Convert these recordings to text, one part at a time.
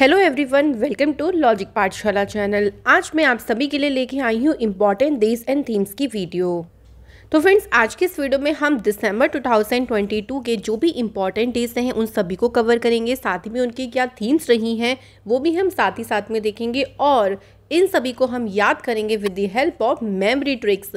Hello everyone welcome to logic Pathshala channel आज मैं आप सभी के लिए लेके आई हूँ इम्पॉर्टेंट डेज एंड थीम्स की वीडियो तो फ्रेंड्स आज की इस वीडियो में हम दिसंबर 2022 के जो भी इम्पॉर्टेंट डेज हैं उन सभी को कवर करेंगे साथ ही में उनकी क्या थीम्स रही हैं वो भी हम साथ ही साथ में देखेंगे और इन सभी को हम याद करेंगे with the help of memory tricks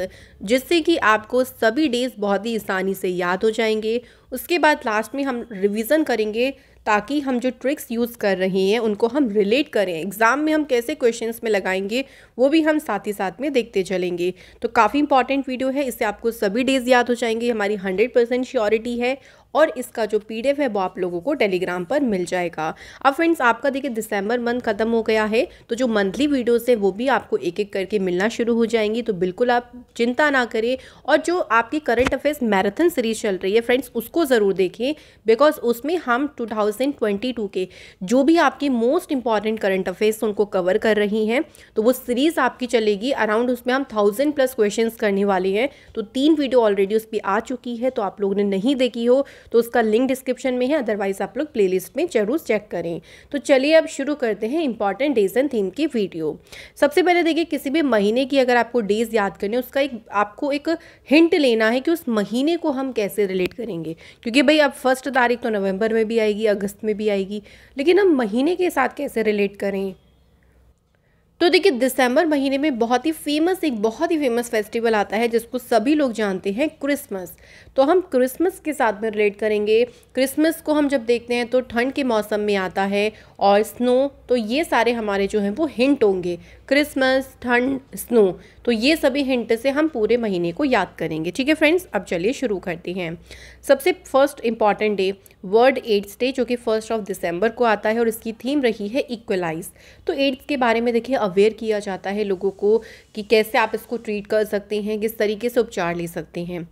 जिससे कि आपको सभी डेज बहुत ही आसानी से याद हो जाएंगे उसके बाद लास्ट में हम रिवीजन करेंगे ताकि हम जो ट्रिक्स यूज़ कर रहे हैं उनको हम रिलेट करें एग्ज़ाम में हम कैसे क्वेश्चंस में लगाएंगे वो भी हम साथ ही साथ में देखते चलेंगे तो काफ़ी इंपॉर्टेंट वीडियो है इससे आपको सभी डेज़ याद हो जाएंगे हमारी हंड्रेड परसेंट श्योरिटी है और इसका जो पी है वो आप लोगों को टेलीग्राम पर मिल जाएगा अब फ्रेंड्स आपका देखिए दिसंबर मंथ खत्म हो गया है तो जो मंथली वीडियोज़ हैं वो भी आपको एक एक करके मिलना शुरू हो जाएंगी तो बिल्कुल आप चिंता ना करें और जो आपकी करंट अफेयर्स मैराथन सीरीज चल रही है फ्रेंड्स उसको ज़रूर देखें बिकॉज उसमें हम 2022 के जो भी आपकी मोस्ट इंपॉर्टेंट करंट अफेयर्स उनको कवर कर रही हैं तो वो सीरीज़ आपकी चलेगी अराउंड उसमें हम थाउजेंड प्लस क्वेश्चन करने वाले हैं तो तीन वीडियो ऑलरेडी उस पर आ चुकी है तो आप लोगों ने नहीं देखी हो तो उसका लिंक डिस्क्रिप्शन में है अदरवाइज़ आप लोग प्लेलिस्ट में ज़रूर चेक करें तो चलिए अब शुरू करते हैं इंपॉर्टेंट डेज एंड थीम की वीडियो सबसे पहले देखिए किसी भी महीने की अगर आपको डेज याद करनी है उसका एक आपको एक हिंट लेना है कि उस महीने को हम कैसे रिलेट करेंगे क्योंकि भाई अब फर्स्ट तारीख तो नवंबर में भी आएगी अगस्त में भी आएगी लेकिन हम महीने के साथ कैसे रिलेट करें तो देखिए दिसंबर महीने में बहुत ही फेमस एक बहुत ही फेमस फेस्टिवल आता है जिसको सभी लोग जानते हैं क्रिसमस तो हम क्रिसमस के साथ में रिलेट करेंगे क्रिसमस को हम जब देखते हैं तो ठंड के मौसम में आता है और स्नो तो ये सारे हमारे जो हैं वो हिंट होंगे क्रिसमस ठंड स्नो तो ये सभी हिंट से हम पूरे महीने को याद करेंगे ठीक है फ्रेंड्स अब चलिए शुरू करते हैं सबसे first important day world AIDS day जो कि फर्स्ट ऑफ दिसंबर को आता है और इसकी थीम रही है इक्वलाइज तो एड्स के बारे में देखिए अवेयर किया जाता है लोगों को कि कैसे आप इसको ट्रीट कर सकते हैं किस तरीके से उपचार ले सकते हैं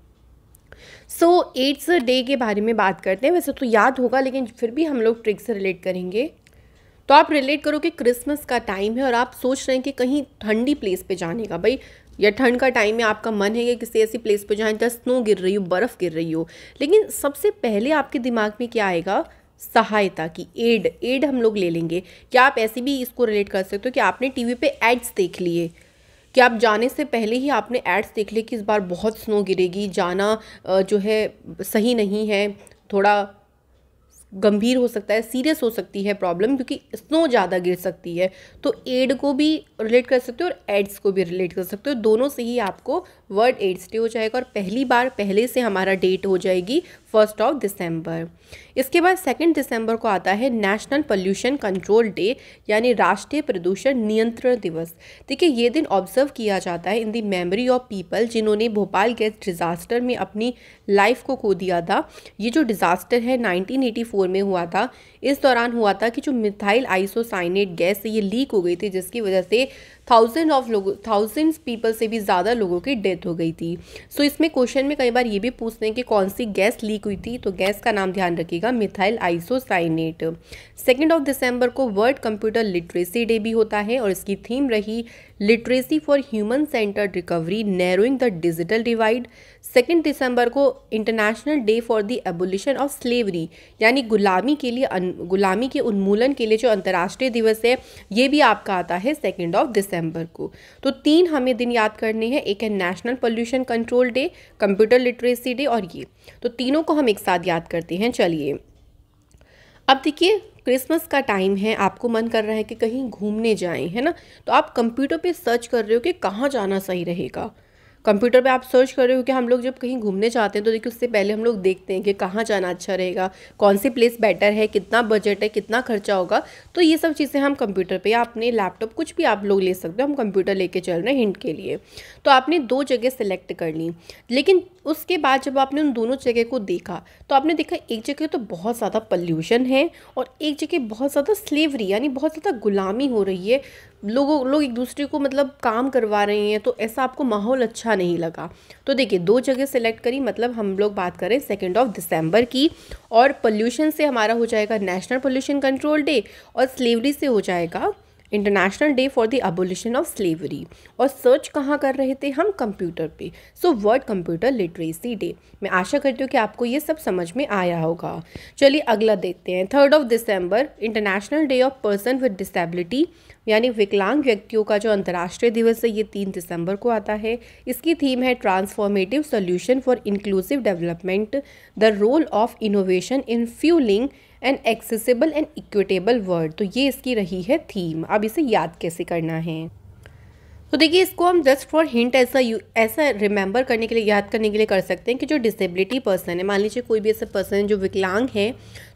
सो एड्स डे के बारे में बात करते हैं वैसे तो याद होगा लेकिन फिर भी हम लोग ट्रिक से रिलेट करेंगे तो आप रिलेट करो कि क्रिसमस का टाइम है और आप सोच रहे हैं कि कहीं ठंडी प्लेस पे जाने का भाई या ठंड का टाइम है आपका मन है कि किसी ऐसी प्लेस पे जाएं जहाँ स्नो गिर रही हो बर्फ़ गिर रही हो लेकिन सबसे पहले आपके दिमाग में क्या आएगा सहायता की एड एड हम लोग ले लेंगे क्या आप ऐसे भी इसको रिलेट कर सकते हो कि आपने वी पर एड्स देख लिए कि आप जाने से पहले ही आपने एड्स देख लिए कि इस बार बहुत स्नो गिरेगी जाना जो है सही नहीं है थोड़ा गंभीर हो सकता है सीरियस हो सकती है प्रॉब्लम क्योंकि स्नो ज़्यादा गिर सकती है तो एड को भी रिलेट कर सकते हो और एड्स को भी रिलेट कर सकते हो दोनों से ही आपको वर्ड एड्स डे हो जाएगा और पहली बार पहले से हमारा डेट हो जाएगी फर्स्ट ऑफ दिसंबर इसके बाद सेकेंड दिसंबर को आता है नेशनल पोल्यूशन कंट्रोल डे यानी राष्ट्रीय प्रदूषण नियंत्रण दिवस देखिए ये दिन ऑब्जर्व किया जाता है in the memory of people जिन्होंने भोपाल गैस डिज़ास्टर में अपनी लाइफ को खो दिया था ये जो डिज़ास्टर है 1984 में हुआ था इस दौरान हुआ था कि जो मिथाइल आइसोसाइनेट गैस ये लीक हो गई थी जिसकी वजह से थाउजेंड ऑफ लोगों थाउजेंड्स पीपल से भी ज़्यादा लोगों की डेथ हो गई थी सो so, इसमें क्वेश्चन में कई बार ये भी पूछते हैं कि कौन सी गैस लीक हुई थी तो गैस का नाम ध्यान रखिएगा methyl isocyanate second of December को वर्ल्ड कंप्यूटर लिटरेसी डे भी होता है और इसकी थीम रही literacy for human centred recovery narrowing the digital divide second December को international day for the abolition of slavery यानी गुलामी के लिए गुलामी के उन्मूलन के लिए जो अंतर्राष्ट्रीय दिवस है ये भी आपका आता है सेकेंड ऑफ दिसंबर को तो तीन हमें दिन याद करने हैं एक है national pollution control day computer literacy day और ये तो तीनों को हम एक साथ याद करते हैं चलिए अब देखिए क्रिसमस का टाइम है आपको मन कर रहा है कि कहीं घूमने जाएं है ना तो आप कंप्यूटर पे सर्च कर रहे हो कि कहाँ जाना सही रहेगा कंप्यूटर पे आप सर्च कर रहे हो कि हम लोग जब कहीं घूमने जाते हैं तो देखिए उससे पहले हम लोग देखते हैं कि कहाँ जाना अच्छा रहेगा कौन सी प्लेस बेटर है कितना बजट है कितना खर्चा होगा तो ये सब चीज़ें हम कंप्यूटर पर या अपने लैपटॉप कुछ भी आप लोग ले सकते हो हम कंप्यूटर लेके चल रहे हैं हिंट के लिए तो आपने दो जगह सेलेक्ट कर ली लेकिन उसके बाद जब आपने उन दोनों जगह को देखा तो आपने देखा एक जगह तो बहुत ज़्यादा पल्यूशन है और एक जगह बहुत ज़्यादा स्लेवरी यानी बहुत ज़्यादा गुलामी हो रही है लोगों लोग एक दूसरे को मतलब काम करवा रहे हैं तो ऐसा आपको माहौल अच्छा नहीं लगा तो देखिए दो जगह सेलेक्ट करी मतलब हम लोग बात करें सेकेंड ऑफ दिसंबर की और पोल्यूशन से हमारा हो जाएगा नेशनल पोल्यूशन कंट्रोल डे और स्लेवरी से हो जाएगा international day for the abolition of slavery और सर्च कहाँ कर रहे थे हम कंप्यूटर पे so word computer literacy day मैं आशा करती हूँ कि आपको ये सब समझ में आया होगा चलिए अगला देखते हैं third of December international day of person with disability यानी विकलांग व्यक्तियों का जो अंतर्राष्ट्रीय दिवस है ये तीन दिसंबर को आता है इसकी थीम है transformative solution for inclusive development the role of innovation in fuelling and accessible and equitable world तो ये इसकी रही है थीम अब इसे याद कैसे करना है तो देखिए इसको हम जस्ट फॉर हिंट ऐसा यू ऐसा रिमेंबर करने के लिए याद करने के लिए कर सकते हैं कि जो डिसेबिलिटी पर्सन है मान लीजिए कोई भी ऐसा पर्सन है जो विकलांग है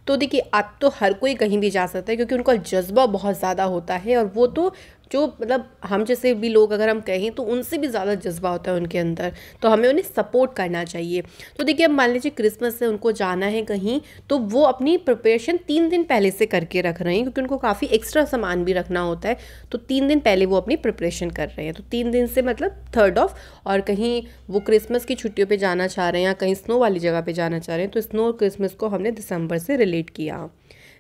तो देखिए आप तो हर कोई कहीं भी जा सकता है क्योंकि उनका जज्बा बहुत ज़्यादा होता है और वो तो जो मतलब हम जैसे भी लोग अगर हम कहें तो उनसे भी ज़्यादा जज्बा होता है उनके अंदर तो हमें उन्हें सपोर्ट करना चाहिए तो देखिए अब मान लीजिए क्रिसमस से उनको जाना है कहीं तो वो अपनी प्रिपरेशन तीन दिन पहले से करके रख रहे हैं क्योंकि उनको काफ़ी एक्स्ट्रा सामान भी रखना होता है तो तीन दिन पहले वो अपनी प्रिपरेशन कर रहे हैं तो तीन दिन से मतलब थर्ड ऑफ और कहीं वो क्रिसमस की छुट्टियों पर जाना चाह रहे हैं या कहीं स्नो वाली जगह पर जाना चाह रहे हैं तो स्नो और क्रिसमस को हमने दिसंबर से रिलेट किया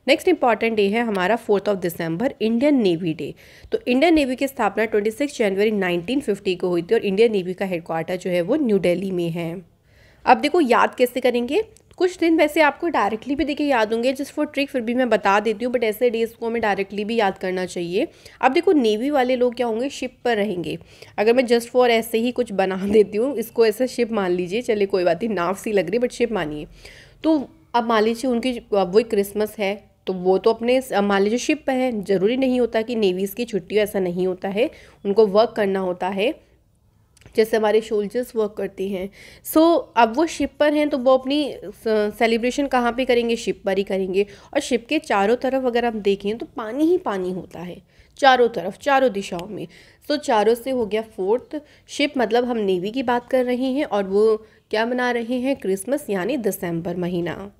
नेक्स्ट इंपॉर्टेंट डे है हमारा fourth of December Indian navy day तो इंडियन नेवी की स्थापना 26 जनवरी 1950 को हुई थी और इंडियन नेवी का हेडक्वार्टर जो है वो न्यू दिल्ली में है अब देखो याद कैसे करेंगे कुछ दिन वैसे आपको डायरेक्टली भी देखिए याद होंगे जस्ट फॉर ट्रिक फिर भी मैं बता देती हूँ बट ऐसे डेज को हमें डायरेक्टली भी याद करना चाहिए अब देखो नेवी वाले लोग क्या होंगे शिप पर रहेंगे अगर मैं जस्ट फॉर ऐसे ही कुछ बना देती हूँ इसको ऐसा शिप मान लीजिए चलिए कोई बात नहीं नाव सी लग रही बट शिप मानिए तो अब मान लीजिए उनकी वही क्रिसमस है तो वो तो अपने मान लीजिए शिप पर है ज़रूरी नहीं होता कि नेवीज़ की छुट्टी ऐसा नहीं होता है उनको वर्क करना होता है जैसे हमारे सोल्जर्स वर्क करती हैं सो so, अब वो शिप पर हैं तो वो अपनी सेलिब्रेशन कहाँ पे करेंगे शिप पर ही करेंगे और शिप के चारों तरफ अगर आप देखें तो पानी ही पानी होता है चारों तरफ चारों दिशाओं में सो so, चारों से हो गया फोर्थ शिप मतलब हम नेवी की बात कर रहे हैं और वो क्या मना रहे हैं क्रिसमस यानी दिसंबर महीना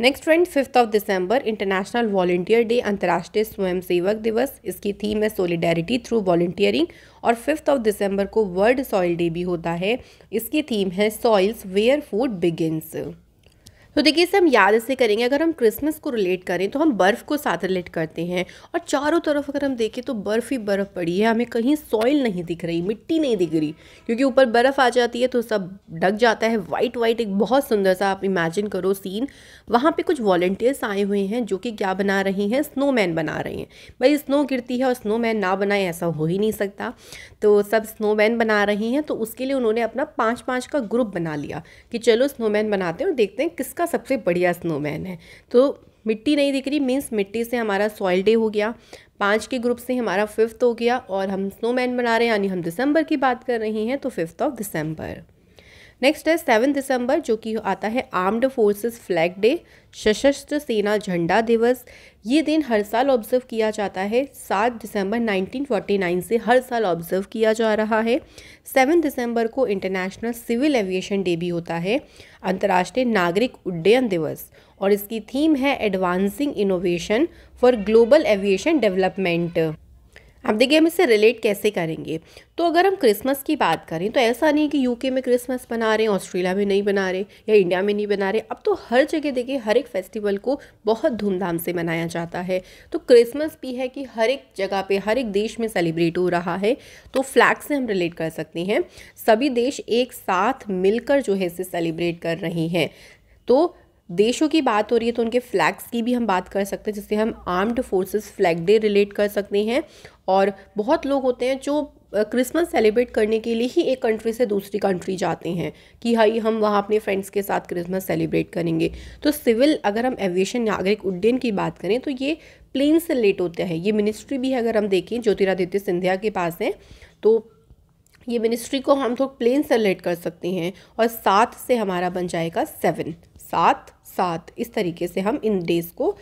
next friend fifth of December international volunteer day अंतर्राष्ट्रीय स्वयंसेवक दिवस इसकी थीम है सोलिडेरिटी थ्रू वॉल्टियरिंग और फिफ्थ ऑफ दिसंबर को वर्ल्ड सॉइल डे भी होता है इसकी थीम है सॉइल्स वेयर फूड बिगिनस तो देखिए इसे हम याद ऐसे करेंगे अगर हम क्रिसमस को रिलेट करें तो हम बर्फ़ को साथ रिलेट करते हैं और चारों तरफ अगर हम देखें तो बर्फ़ ही बर्फ़ पड़ी है हमें कहीं सॉइल नहीं दिख रही मिट्टी नहीं दिख रही क्योंकि ऊपर बर्फ़ आ जाती है तो सब ढक जाता है वाइट वाइट एक बहुत सुंदर सा आप इमेजिन करो सीन वहाँ पर कुछ वॉलेंटियर्स आए हुए हैं जो कि क्या बना रहे हैं स्नोमैन बना रहे हैं भाई स्नो गिरती है और स्नोमैन ना बनाए ऐसा हो ही नहीं सकता तो सब स्नोमैन बना रहे हैं तो उसके लिए उन्होंने अपना पाँच पाँच का ग्रुप बना लिया कि चलो स्नोमैन बनाते हैं और देखते हैं किसका का सबसे बढ़िया स्नोमैन है तो मिट्टी नहीं दिख रही मीन्स मिट्टी से हमारा सॉइल डे हो गया पाँच के ग्रुप से हमारा फिफ्थ हो गया और हम स्नोमैन बना रहे हैं यानी हम दिसंबर की बात कर रहे हैं तो फिफ्थ ऑफ दिसंबर नेक्स्ट है सेवन दिसंबर जो कि आता है आर्म्ड फोर्सेस फ्लैग डे सशस्त्र सेना झंडा दिवस ये दिन हर साल ऑब्जर्व किया जाता है सात दिसंबर 1949 से हर साल ऑब्जर्व किया जा रहा है सेवन दिसंबर को इंटरनेशनल सिविल एविएशन डे भी होता है अंतर्राष्ट्रीय नागरिक उड्डयन दिवस और इसकी थीम है advancing innovation for global aviation development अब देखिए हम इसे रिलेट कैसे करेंगे तो अगर हम क्रिसमस की बात करें तो ऐसा नहीं कि यूके में क्रिसमस बना रहे हैं ऑस्ट्रेलिया में नहीं बना रहे या इंडिया में नहीं बना रहे अब तो हर जगह देखिए हर एक फेस्टिवल को बहुत धूमधाम से मनाया जाता है तो क्रिसमस भी है कि हर एक जगह पे हर एक देश में सेलिब्रेट हो रहा है तो फ्लैग से हम रिलेट कर सकते हैं सभी देश एक साथ मिलकर जो है इसे सेलिब्रेट कर रहे हैं तो देशों की बात हो रही है तो उनके फ्लैग्स की भी हम बात कर सकते हैं जिससे हम armed forces flag day relate कर सकते हैं और बहुत लोग होते हैं जो क्रिसमस सेलिब्रेट करने के लिए ही एक कंट्री से दूसरी कंट्री जाते हैं कि हाई हम वहाँ अपने फ्रेंड्स के साथ क्रिसमस सेलिब्रेट करेंगे तो सिविल अगर हम एविएशन नागरिक उड्डयन की बात करें तो ये प्लेन से रिलेट होता है ये मिनिस्ट्री भी अगर हम देखें ज्योतिरादित्य सिंधिया के पास हैं तो ये मिनिस्ट्री को हम थोड़ा तो प्लेन से रिलेट कर सकते हैं और सात से हमारा बन जाएगा सेवन सात सात इस तरीके से हम इन डेज को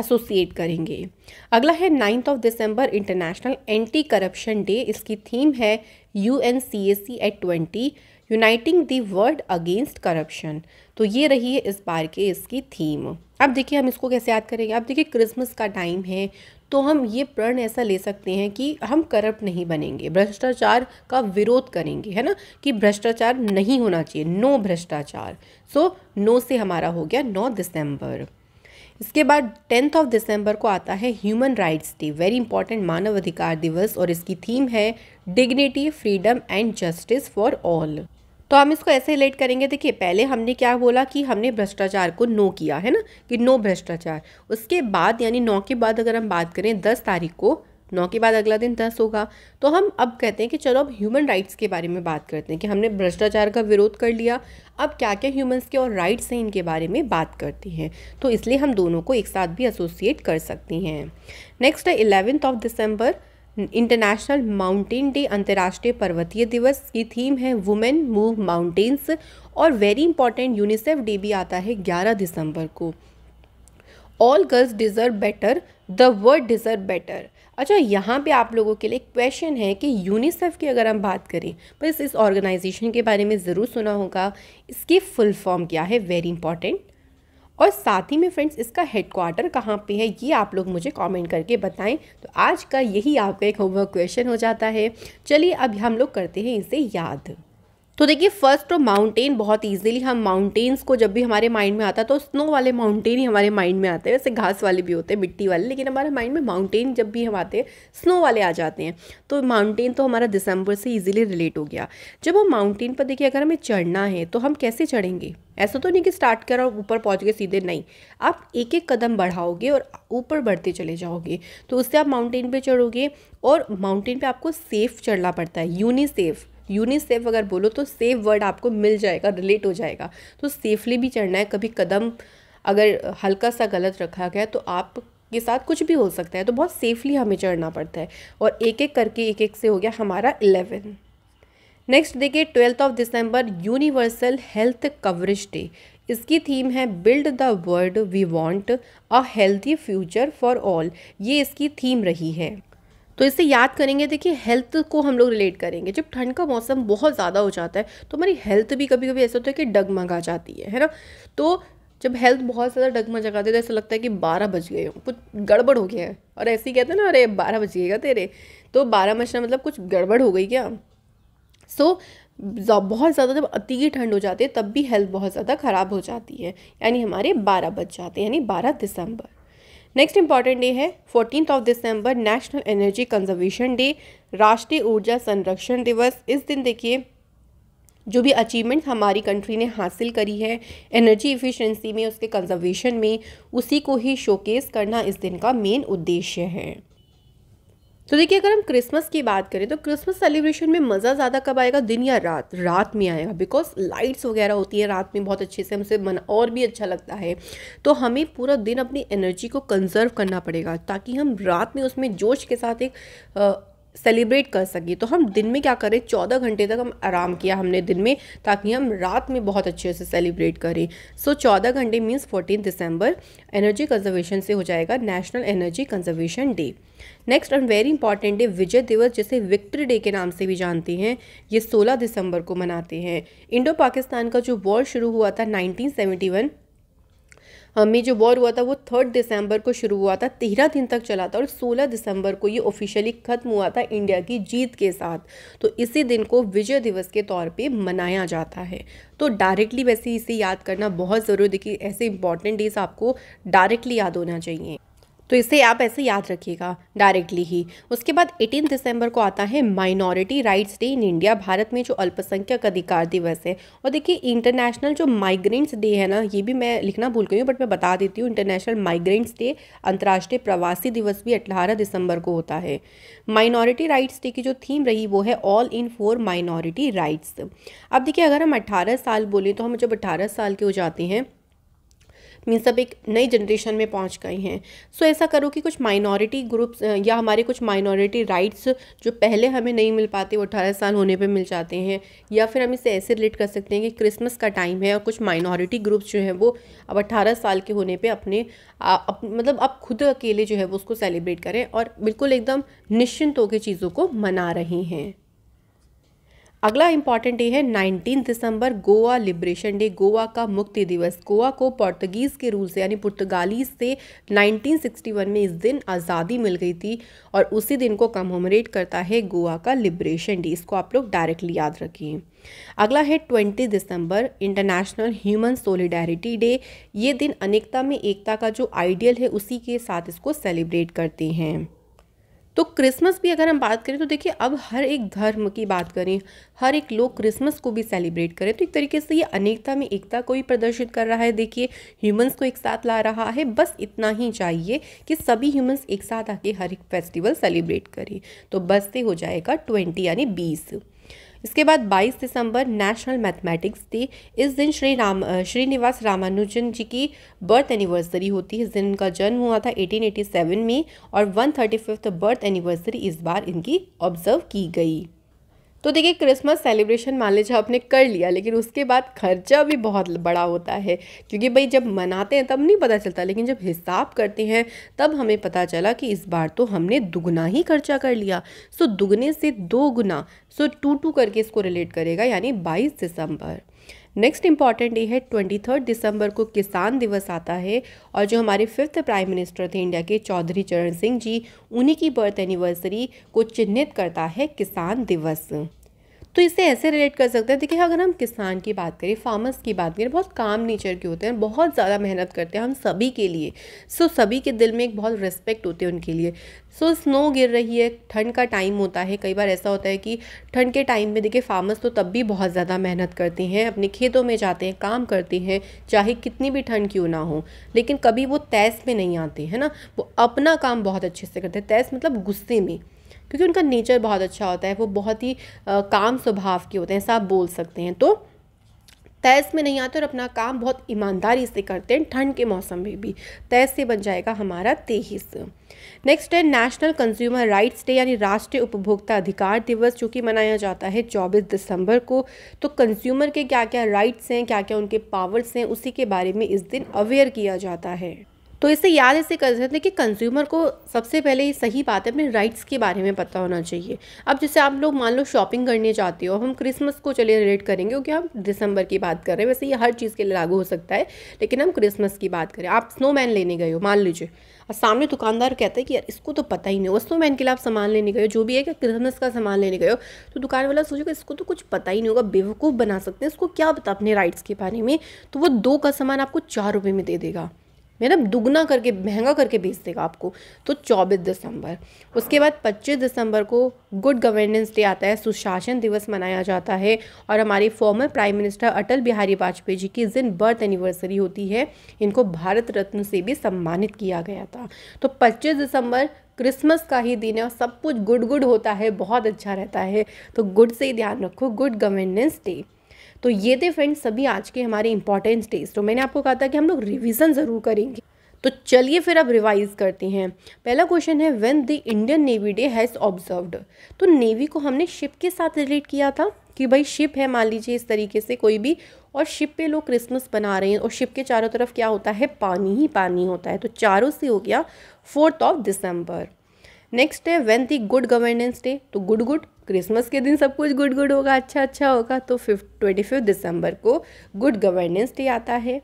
एसोसिएट करेंगे अगला है ninth of December international anti corruption day इसकी थीम है U N C A C at twenty uniting the world against corruption तो ये रही है इस बार के इसकी थीम अब देखिए हम इसको कैसे याद करेंगे अब देखिए क्रिसमस का टाइम है तो हम ये प्रण ऐसा ले सकते हैं कि हम करप्ट नहीं बनेंगे भ्रष्टाचार का विरोध करेंगे है ना कि भ्रष्टाचार नहीं होना चाहिए नो भ्रष्टाचार सो so, नो से हमारा हो गया नौ दिसंबर इसके बाद टेंथ ऑफ दिसंबर को आता है human rights day very important मानव अधिकार दिवस और इसकी थीम है dignity freedom and justice for all तो हम इसको ऐसे रिलेट करेंगे देखिए पहले हमने क्या बोला कि हमने भ्रष्टाचार को नो किया है ना कि नो भ्रष्टाचार उसके बाद यानी नौ के बाद अगर हम बात करें दस तारीख को नौ के बाद अगला दिन दस होगा तो हम अब कहते हैं कि चलो अब ह्यूमन राइट्स के बारे में बात करते हैं कि हमने भ्रष्टाचार का विरोध कर लिया अब क्या क्या ह्यूमन्स के और राइट्स हैं इनके बारे में बात करते हैं तो इसलिए हम दोनों को एक साथ भी एसोसिएट कर सकती हैं नेक्स्ट है eleventh of December international mountain day अंतर्राष्ट्रीय पर्वतीय दिवस की थीम है वुमेन मूव माउंटेन्स और वेरी इंपॉर्टेंट यूनिसेफ डे भी आता है 11 दिसंबर को all girls deserve better the world deserve better अच्छा यहाँ पे आप लोगों के लिए क्वेश्चन है कि यूनिसेफ की अगर हम बात करें बस तो इस ऑर्गेनाइजेशन के बारे में ज़रूर सुना होगा इसकी फुल फॉर्म क्या है वेरी इंपॉर्टेंट और साथ ही में फ्रेंड्स इसका हेडक्वार्टर कहाँ पे है ये आप लोग मुझे कमेंट करके बताएं तो आज का यही आपका एक होमवर्क क्वेश्चन हो जाता है चलिए अब हम लोग करते हैं इसे याद तो देखिए फर्स्ट तो माउंटेन बहुत इजीली हम माउंटेन्स को जब भी हमारे माइंड में आता है तो स्नो वाले माउंटेन ही हमारे माइंड में आते हैं वैसे घास वाले भी होते हैं मिट्टी वाले लेकिन हमारे माइंड में माउंटेन जब भी हम आते हैं स्नो वाले आ जाते हैं तो माउंटेन तो हमारा दिसंबर से ईजिली रिलेट हो गया जब हम माउंटेन पर देखिए अगर हमें चढ़ना है तो हम कैसे चढ़ेंगे ऐसा तो नहीं कि स्टार्ट कर और ऊपर पहुंच गए सीधे नहीं आप एक एक कदम बढ़ाओगे और ऊपर बढ़ते चले जाओगे तो उससे आप माउंटेन पे चढ़ोगे और माउंटेन पे आपको सेफ़ चढ़ना पड़ता है यूनी सेफ़ यूनिसेफ अगर बोलो तो सेफ वर्ड आपको मिल जाएगा रिलेट हो जाएगा तो सेफली भी चढ़ना है कभी कदम अगर हल्का सा गलत रखा गया तो आप के साथ कुछ भी हो सकता है तो बहुत सेफली हमें चढ़ना पड़ता है और एक एक करके एक एक से हो गया हमारा इलेवन नेक्स्ट देखिए twelfth of December universal health coverage day इसकी थीम है build the world we want a healthy future for all ये इसकी थीम रही है तो इससे याद करेंगे देखिए हेल्थ को हम लोग रिलेट करेंगे जब ठंड का मौसम बहुत ज़्यादा हो जाता है तो हमारी हेल्थ भी कभी कभी ऐसा होता है कि डगमगा जाती है है ना तो जब हेल्थ बहुत ज़्यादा डगमा है तो ऐसा लगता है कि बारह बज गए हो कुछ गड़बड़ हो गया है और ऐसे ही कहते हैं ना अरे बारह बज गएगा तेरे तो बारह बजना मतलब कुछ गड़बड़ हो गई क्या सो so, बहुत ज़्यादा जब अति की ठंड हो जाती है तब भी हेल्थ बहुत ज़्यादा ख़राब हो जाती है यानी हमारे बारह बज जाते हैं यानी बारह दिसंबर नेक्स्ट इंपॉर्टेंट डे है fourteen of December national energy conservation day राष्ट्रीय ऊर्जा संरक्षण दिवस इस दिन देखिए जो भी अचीवमेंट्स हमारी कंट्री ने हासिल करी है एनर्जी इफ़िशेंसी में उसके कंजर्वेशन में उसी को ही शोकेस करना इस दिन का मेन उद्देश्य है तो देखिए अगर हम क्रिसमस की बात करें तो क्रिसमस सेलिब्रेशन में मज़ा ज़्यादा कब आएगा दिन या रात रात में आएगा बिकॉज लाइट्स वगैरह होती है रात में बहुत अच्छे से हमसे मन और भी अच्छा लगता है तो हमें पूरा दिन अपनी एनर्जी को कंजर्व करना पड़ेगा ताकि हम रात में उसमें जोश के साथ एक सेलिब्रेट कर सकें तो हम दिन में क्या करें चौदह घंटे तक हम आराम किया हमने दिन में ताकि हम रात में बहुत अच्छे से सेलिब्रेट करें सो चौदह घंटे means fourteen December energy conservation से हो जाएगा national energy conservation day next and very important day विजय दिवस जिसे विक्ट्री डे के नाम से भी जानते हैं ये सोलह दिसंबर को मनाते हैं इंडो पाकिस्तान का जो वॉर शुरू हुआ था नाइनटीन में जो वॉर हुआ था वो थर्ड दिसंबर को शुरू हुआ था तेरह दिन तक चला था और सोलह दिसंबर को ये ऑफिशियली ख़त्म हुआ था इंडिया की जीत के साथ तो इसी दिन को विजय दिवस के तौर पर मनाया जाता है तो डायरेक्टली वैसे इसे याद करना बहुत ज़रूरी देखिए ऐसे इंपॉर्टेंट डेज आपको डायरेक्टली याद होना चाहिए तो इसे आप ऐसे याद रखिएगा डायरेक्टली ही उसके बाद 18 दिसंबर को आता है minority rights day in India Bharat में जो अल्पसंख्यक अधिकार दिवस है और देखिए इंटरनेशनल जो माइग्रेंट्स डे है ना ये भी मैं लिखना भूल गई हूँ बट मैं बता देती हूँ इंटरनेशनल माइग्रेंट्स डे अंतर्राष्ट्रीय प्रवासी दिवस भी अठारह दिसंबर को होता है माइनॉरिटी राइट्स डे की जो थीम रही वो है all in for minority rights अब देखिए अगर हम अट्ठारह साल बोलें तो हम जब अट्ठारह साल के हो जाते हैं मीन्स अब एक नई जनरेशन में पहुंच गई हैं सो so, ऐसा करो कि कुछ माइनॉरिटी ग्रुप्स या हमारे कुछ माइनॉरिटी राइट्स जो पहले हमें नहीं मिल पाते वो अठारह साल होने पर मिल जाते हैं या फिर हम इसे ऐसे रिलेट कर सकते हैं कि क्रिसमस का टाइम है और कुछ माइनॉरिटी ग्रुप्स जो हैं वो अब अट्ठारह साल के होने पर अपने आ, अप, मतलब आप खुद अकेले जो है वो उसको सेलिब्रेट करें और बिल्कुल एकदम निश्चिंत होकर चीज़ों को मना रही हैं अगला इंपॉर्टेंट डे है 19 दिसंबर गोवा लिबरेशन डे गोवा का मुक्ति दिवस गोवा को पोर्तगीज़ के रूल से यानी पुर्तगाली से 1961 में इस दिन आज़ादी मिल गई थी और उसी दिन को कमोमरेट करता है गोवा का लिबरेशन डे इसको आप लोग डायरेक्टली याद रखिए अगला है 20 दिसंबर इंटरनेशनल ह्यूमन सोलिडेरिटी डे ये दिन अनेकता में एकता का जो आइडियल है उसी के साथ इसको सेलिब्रेट करते हैं तो क्रिसमस भी अगर हम बात करें तो देखिए अब हर एक धर्म की बात करें हर एक लोग क्रिसमस को भी सेलिब्रेट करें तो एक तरीके से ये अनेकता में एकता को ही प्रदर्शित कर रहा है देखिए ह्यूमंस को एक साथ ला रहा है बस इतना ही चाहिए कि सभी ह्यूमंस एक साथ आके हर एक फेस्टिवल सेलिब्रेट करें तो बस से हो जाएगा ट्वेंटी यानी बीस इसके बाद 22 दिसंबर नेशनल मैथमेटिक्स डे इस दिन श्री राम श्रीनिवास रामानुजन जी की बर्थ एनिवर्सरी होती है इस दिन इनका जन्म हुआ था 1887 में और वन बर्थ एनिवर्सरी इस बार इनकी ऑब्जर्व की गई तो देखिए क्रिसमस सेलिब्रेशन मान लीजिए आपने कर लिया लेकिन उसके बाद खर्चा भी बहुत बड़ा होता है क्योंकि भाई जब मनाते हैं तब नहीं पता चलता लेकिन जब हिसाब करते हैं तब हमें पता चला कि इस बार तो हमने दुगना ही खर्चा कर लिया सो दुगने से दो गुना सो टू टू करके इसको रिलेट करेगा यानी बाईस दिसंबर नेक्स्ट इम्पॉर्टेंट डे है ट्वेंटी थर्ड दिसंबर को किसान दिवस आता है और जो हमारे फिफ्थ प्राइम मिनिस्टर थे इंडिया के चौधरी चरण सिंह जी उन्हीं की बर्थ एनिवर्सरी को चिन्हित करता है किसान दिवस तो इसे ऐसे रिलेट कर सकते हैं देखिए अगर हम किसान की बात करें फार्मर्स की बात करें बहुत काम नेचर के होते हैं बहुत ज़्यादा मेहनत करते हैं हम सभी के लिए सो सभी के दिल में एक बहुत रिस्पेक्ट होते हैं उनके लिए सो स्नो गिर रही है ठंड का टाइम होता है कई बार ऐसा होता है कि ठंड के टाइम में देखिए फार्मर्स तो तब भी बहुत ज़्यादा मेहनत करते हैं अपने खेतों में जाते हैं काम करते हैं चाहे कितनी भी ठंड क्यों ना हो लेकिन कभी वो तैस में नहीं आते है ना वो अपना काम बहुत अच्छे से करते हैं तैस मतलब गुस्से में क्योंकि उनका नेचर बहुत अच्छा होता है वो बहुत ही काम स्वभाव के होते हैं ऐसा बोल सकते हैं तो तैस में नहीं आते और अपना काम बहुत ईमानदारी से करते हैं ठंड के मौसम में भी तैस से बन जाएगा हमारा तेईस नेक्स्ट है नेशनल कंज्यूमर राइट्स डे यानी राष्ट्रीय उपभोक्ता अधिकार दिवस जो कि मनाया जाता है 24 दिसंबर को तो कंज्यूमर के क्या क्या राइट्स हैं क्या क्या उनके पावर्स हैं उसी के बारे में इस दिन अवेयर किया जाता है तो इससे याद ऐसे कर सकते हैं कि कंज्यूमर को सबसे पहले ये सही बात है अपने राइट्स के बारे में पता होना चाहिए अब जैसे आप लोग मान लो शॉपिंग करने जाते हो हम क्रिसमस को चलिए रिलेट करेंगे क्योंकि हम दिसंबर की बात कर रहे हैं वैसे ये हर चीज़ के लिए लागू हो सकता है लेकिन हम क्रिसमस की बात करें आप स्नोमैन लेने गए हो मान लीजिए और सामने दुकानदार कहता है कि यार इसको तो पता ही नहीं हो स्नोमैन के लिए आप सामान लेने गए हो जो भी है क्या क्रिसमस का सामान लेने गए हो तो दुकान वाला सोचेगा इसको तो कुछ पता ही नहीं होगा बेवकूफ़ बना सकते हैं इसको क्या पता अपने राइट्स के बारे में तो वो दो का सामान आपको चार रुपये में दे देगा मेरा दुगना करके महंगा करके बेच देगा आपको तो चौबीस दिसंबर उसके बाद पच्चीस दिसंबर को गुड गवर्नेंस डे आता है सुशासन दिवस मनाया जाता है और हमारे former prime minister Atal Bihari Vajpayee ji की जिन बर्थ एनिवर्सरी होती है इनको भारत रत्न से भी सम्मानित किया गया था तो पच्चीस दिसंबर क्रिसमस का ही दिन है और सब कुछ गुड गुड होता है बहुत अच्छा रहता है तो गुड से ही ध्यान रखो गुड गवर्नेंस डे तो ये थे फ्रेंड्स सभी आज के हमारे इंपॉर्टेंट डेज तो मैंने आपको कहा था कि हम लोग रिविज़न ज़रूर करेंगे तो चलिए फिर अब रिवाइज करते हैं पहला क्वेश्चन है when the Indian navy day has observed तो नेवी को हमने शिप के साथ रिलेट किया था कि भाई शिप है मान लीजिए इस तरीके से कोई भी और शिप पे लोग क्रिसमस बना रहे हैं और शिप के चारों तरफ क्या होता है पानी ही पानी होता है तो चारों से हो गया फोर्थ ऑफ दिसंबर नेक्स्ट है when the good governance day तो गुड गुड क्रिसमस के दिन सब कुछ गुड गुड होगा अच्छा अच्छा होगा तो फिफ्थ ट्वेंटी फिफ्थ दिसंबर को गुड गवर्नेंस डे आता है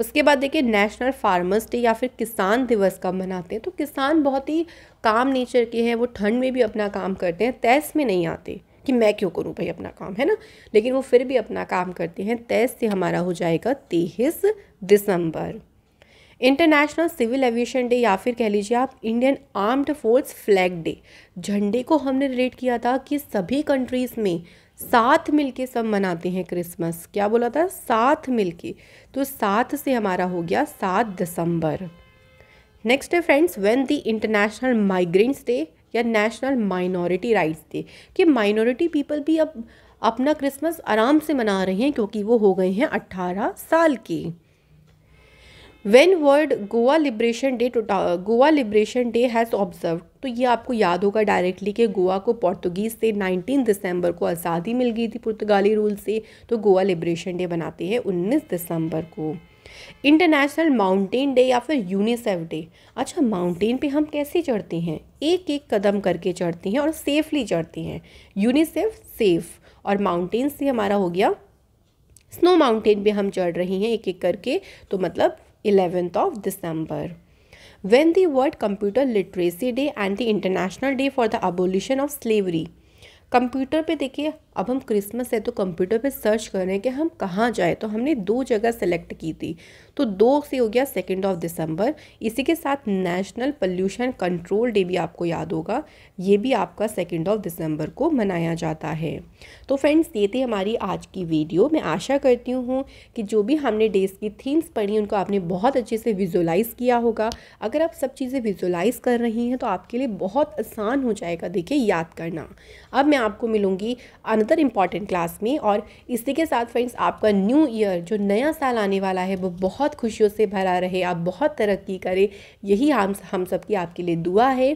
उसके बाद देखिए नेशनल फार्मर्स डे या फिर किसान दिवस कब मनाते हैं तो किसान बहुत ही काम नेचर के हैं वो ठंड में भी अपना काम करते हैं तैस में नहीं आते कि मैं क्यों करूं भाई अपना काम है ना लेकिन वो फिर भी अपना काम करते हैं तेज से हमारा हो जाएगा तेईस दिसंबर इंटरनेशनल सिविल एविएशन डे या फिर कह लीजिए आप Indian armed force flag day झंडे को हमने रिलेट किया था कि सभी कंट्रीज़ में साथ मिलके सब मनाते हैं क्रिसमस क्या बोला था साथ मिलके तो सात से हमारा हो गया सात दिसंबर नेक्स्ट है friends when the international migrants day या नेशनल माइनॉरिटी राइट्स डे कि माइनॉरिटी पीपल भी अब अपना क्रिसमस आराम से मना रहे हैं क्योंकि वो हो गए हैं अट्ठारह साल के when world Goa liberation day Goa liberation day has observe तो ये आपको याद होगा डायरेक्टली कि गोवा को पोर्तुगीज़ से 19 दिसंबर को आज़ादी मिल गई थी पुर्तगाली रूल से तो गोवा लिब्रेशन डे बनाते हैं 19 दिसंबर को इंटरनेशनल माउंटेन डे या फिर यूनिसेफ डे अच्छा माउंटेन पे हम कैसे चढ़ते हैं एक एक कदम करके चढ़ते हैं और सेफली चढ़ते हैं यूनिसेफ सेफ और माउंटेन से हमारा हो गया स्नो माउंटेन पे हम चढ़ रहे हैं एक एक करके तो मतलब 11th of December. When the World Computer Literacy Day and the International Day for the Abolition of Slavery computer पे देखिए अब हम क्रिसमस है तो कंप्यूटर पे सर्च कर रहे हैं कि हम कहाँ जाएँ तो हमने दो जगह सेलेक्ट की थी तो दो से हो गया सेकेंड ऑफ दिसंबर इसी के साथ नेशनल पल्यूशन कंट्रोल डे भी आपको याद होगा ये भी आपका सेकेंड ऑफ दिसंबर को मनाया जाता है तो फ्रेंड्स ये थी हमारी आज की वीडियो मैं आशा करती हूँ कि जो भी हमने डेज की थीम्स पढ़ी उनको आपने बहुत अच्छे से विजुलाइज़ किया होगा अगर आप सब चीज़ें विजुलाइज़ कर रही हैं तो आपके लिए बहुत आसान हो जाएगा देखिए याद करना अब मैं आपको मिलूँगी अनदर अनदर इम्पॉर्टेंट क्लास में और इसी के साथ फ्रेंड्स आपका न्यू ईयर जो नया साल आने वाला है वो बहुत खुशियों से भरा रहे आप बहुत तरक्की करें यही हम हम सब की आपके लिए दुआ है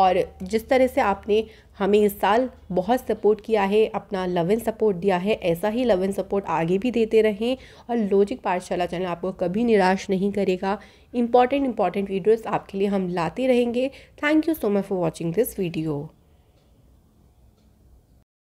और जिस तरह से आपने हमें इस साल बहुत सपोर्ट किया है अपना लव एंड सपोर्ट दिया है ऐसा ही लव एंड सपोर्ट आगे भी देते रहें और लॉजिक पाठशाला चैनल आपको कभी निराश नहीं करेगा इंपॉर्टेंट इंपॉर्टेंट वीडियोस आपके लिए हम लाते रहेंगे thank you so much for watching this video